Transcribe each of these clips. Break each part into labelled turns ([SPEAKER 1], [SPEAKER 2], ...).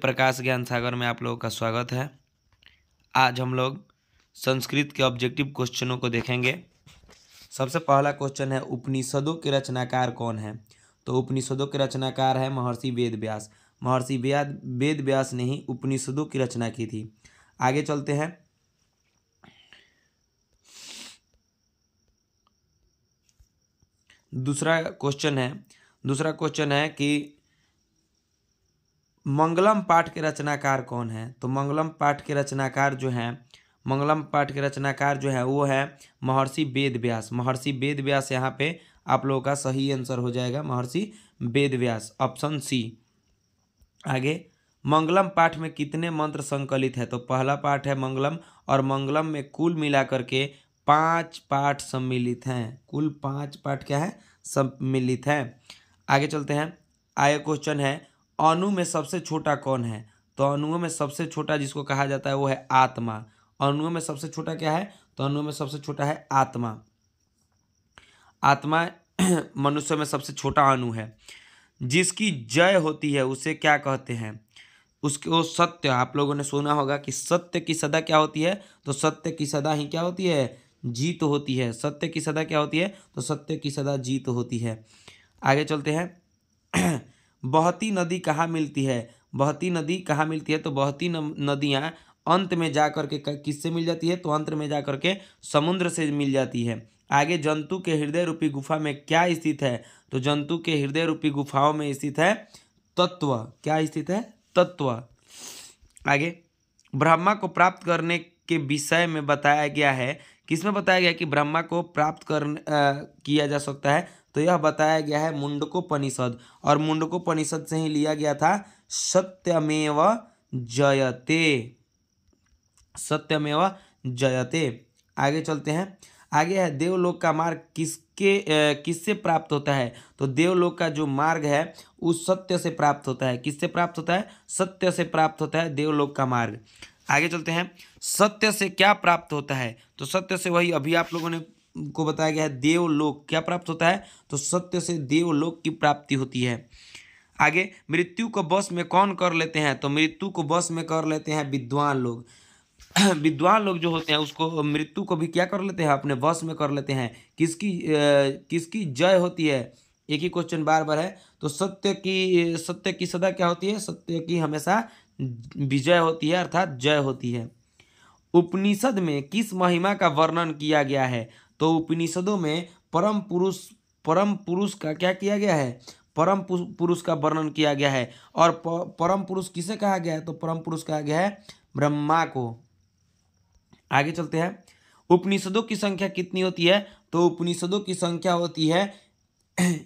[SPEAKER 1] प्रकाश ज्ञान सागर में आप लोगों का स्वागत है आज हम लोग संस्कृत के ऑब्जेक्टिव क्वेश्चनों को देखेंगे सबसे पहला क्वेश्चन है उपनिषदों के रचनाकार कौन है तो उपनिषदों के रचनाकार है महर्षि वेद व्यास महर्षि वेद व्यास ने ही उपनिषदों की रचना की थी आगे चलते हैं दूसरा क्वेश्चन है दूसरा क्वेश्चन है कि मंगलम पाठ के रचनाकार कौन है तो मंगलम पाठ के रचनाकार जो हैं मंगलम पाठ के रचनाकार जो है वो है महर्षि वेद व्यास महर्षि वेद व्यास यहाँ पे आप लोगों का सही आंसर हो जाएगा महर्षि वेद व्यास ऑप्शन सी आगे मंगलम पाठ में कितने मंत्र संकलित है तो पहला पाठ है मंगलम और मंगलम में कुल मिलाकर के पांच पाठ सम्मिलित हैं कुल पांच पाठ क्या है सम्मिलित हैं आगे चलते हैं आगे क्वेश्चन है अणु में सबसे छोटा कौन है तो अणुओं में सबसे छोटा जिसको कहा जाता है वो है आत्मा अणुओं में सबसे छोटा क्या है तो अणुओं में सबसे छोटा है आत्मा आत्मा मनुष्य में सबसे छोटा अणु है जिसकी जय होती है उसे क्या कहते हैं उसके वो सत्य आप लोगों ने सुना होगा कि सत्य की सदा क्या होती है तो सत्य की सदा ही क्या होती है जीत होती है सत्य की सदा क्या होती है तो सत्य की सदा जीत होती है आगे चलते हैं बहती नदी कहाँ मिलती है बहती नदी कहाँ मिलती है तो बहती नदियाँ अंत में जा कर के किससे मिल जाती है तो अंत में जा कर के समुद्र से मिल जाती है आगे जंतु के हृदय रूपी गुफा में क्या स्थित है तो जंतु के हृदय रूपी गुफाओं में स्थित है तत्व क्या स्थित है तत्व आगे ब्रह्मा को प्राप्त करने के विषय में बताया गया है किसमें बताया गया कि ब्रह्मा को प्राप्त कर किया जा सकता है तो यह बताया गया है मुंडकोपनिषद और मुंडकोपनिषद से ही लिया गया था सत्यमेव जयते सत्यमेव जयते आगे चलते हैं आगे है देवलोक का मार्ग किसके किससे प्राप्त होता है तो देवलोक का जो मार्ग है वो सत्य से प्राप्त होता है किससे प्राप्त होता है सत्य से प्राप्त होता है देवलोक का मार्ग आगे चलते हैं सत्य से क्या प्राप्त होता है तो सत्य से वही अभी आप लोगों ने को बताया गया है देवलोक क्या प्राप्त होता है तो सत्य से देवलोक की प्राप्ति होती है आगे मृत्यु को बस में कौन कर लेते हैं तो मृत्यु को बस में कर लेते हैं विद्वान लोग विद्वान लोग जो होते हैं उसको मृत्यु को भी क्या कर लेते हैं अपने वश में कर लेते हैं किसकी किसकी जय होती है एक ही क्वेश्चन बार बार है तो सत्य की सत्य की सदा क्या होती है सत्य की हमेशा विजय होती है अर्थात जय होती है उपनिषद में किस महिमा का वर्णन किया गया है तो उपनिषदों में परम पुरुष परम पुरुष का क्या किया गया है परम पुरुष का वर्णन किया गया है और परम पुरुष किसे कहा गया है तो परम पुरुष कहा गया है ब्रह्मा को आगे चलते हैं उपनिषदों की संख्या कितनी होती है तो उपनिषदों की संख्या होती है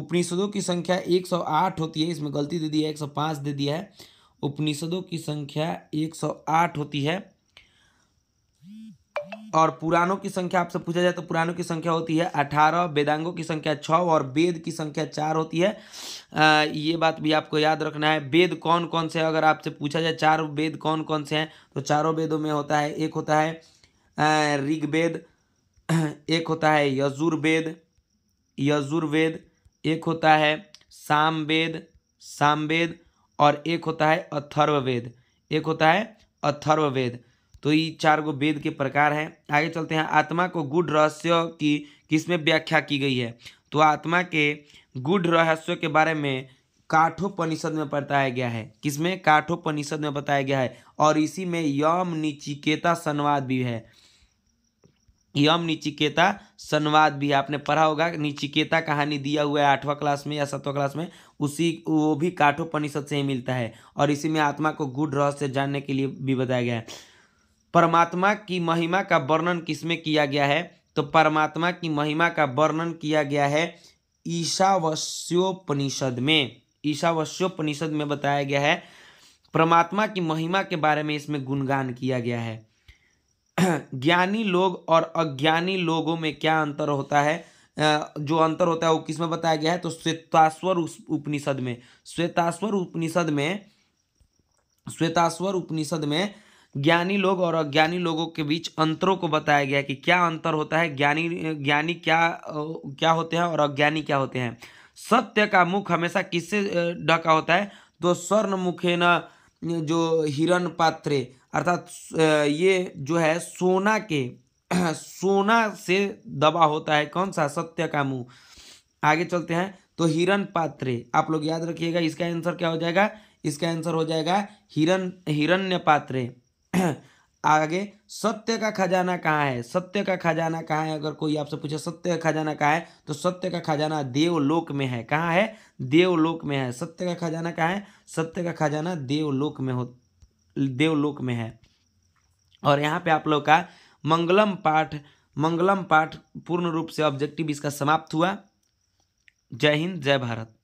[SPEAKER 1] उपनिषदों की संख्या 108 होती है इसमें गलती दे दी है 105 दे दिया है उपनिषदों की संख्या 108 होती है और पुराणों की संख्या आपसे पूछा जाए तो पुराणों की संख्या होती है अठारह वेदांगों की संख्या छः और वेद की संख्या चार होती है आ, ये बात भी आपको याद रखना है वेद कौन कौन से अगर आपसे पूछा जाए चार वेद कौन कौन से हैं तो चारों वेदों में होता है एक होता है ऋग्वेद एक होता है यजुर्वेद यजुर्वेद एक होता है सामवेद सामवेद और एक होता है अथर्ववेद एक होता है अथर्ववेद तो ये चार गो वेद के प्रकार हैं आगे चलते हैं आत्मा को गुढ़ रहस्य की किसमें व्याख्या की गई है तो आत्मा के गुढ़ रहस्य के बारे में काठोपनिषद में बताया गया है किसमें काठोपनिषद में बताया गया है और इसी में यम निचिकेता संवाद भी है यम निचिकेता संवाद भी आपने पढ़ा होगा निचिकेता कहानी दिया हुआ है आठवां क्लास में या सातवां क्लास में उसी वो भी काठोपनिषद से ही मिलता है और इसी में आत्मा को गुड रहस्य जानने के लिए भी बताया गया है परमात्मा की महिमा का वर्णन किसमें किया गया है तो परमात्मा की महिमा का वर्णन किया गया है ईशावस्योपनिषद में ईशावस्योपनिषद में बताया गया है परमात्मा की महिमा के बारे में इसमें गुणगान किया गया है ज्ञानी लोग और अज्ञानी लोगों में क्या अंतर होता है जो अंतर होता है वो किसमें बताया गया है तो श्वेताश्वर उपनिषद में श्वेताश्वर उपनिषद में श्वेताश्वर उपनिषद में ज्ञानी लोग और अज्ञानी लोगों के बीच अंतरों को बताया गया कि क्या अंतर होता है ज्ञानी ज्ञानी क्या क्या होते हैं और अज्ञानी क्या होते हैं सत्य का मुख हमेशा किससे ढका होता है तो स्वर्ण मुखे न जो हिरण पात्रे अर्थात ये जो है सोना के सोना से दबा होता है कौन सा सत्य का मुंह आगे चलते हैं तो हिरण पात्रे आप लोग याद रखिएगा इसका आंसर क्या हो जाएगा इसका आंसर हो जाएगा हिरण हिरण्य पात्रे आगे सत्य का खजाना कहाँ है सत्य का खजाना कहाँ है अगर कोई आपसे पूछे सत्य का खजाना कहाँ है तो सत्य का खजाना देवलोक में है कहाँ है देवलोक में है सत्य का खजाना कहाँ है सत्य का खजाना देवलोक में हो देवलोक में है और यहाँ पे आप लोग का मंगलम पाठ मंगलम पाठ पूर्ण रूप से ऑब्जेक्टिव इसका समाप्त हुआ जय हिंद जय भारत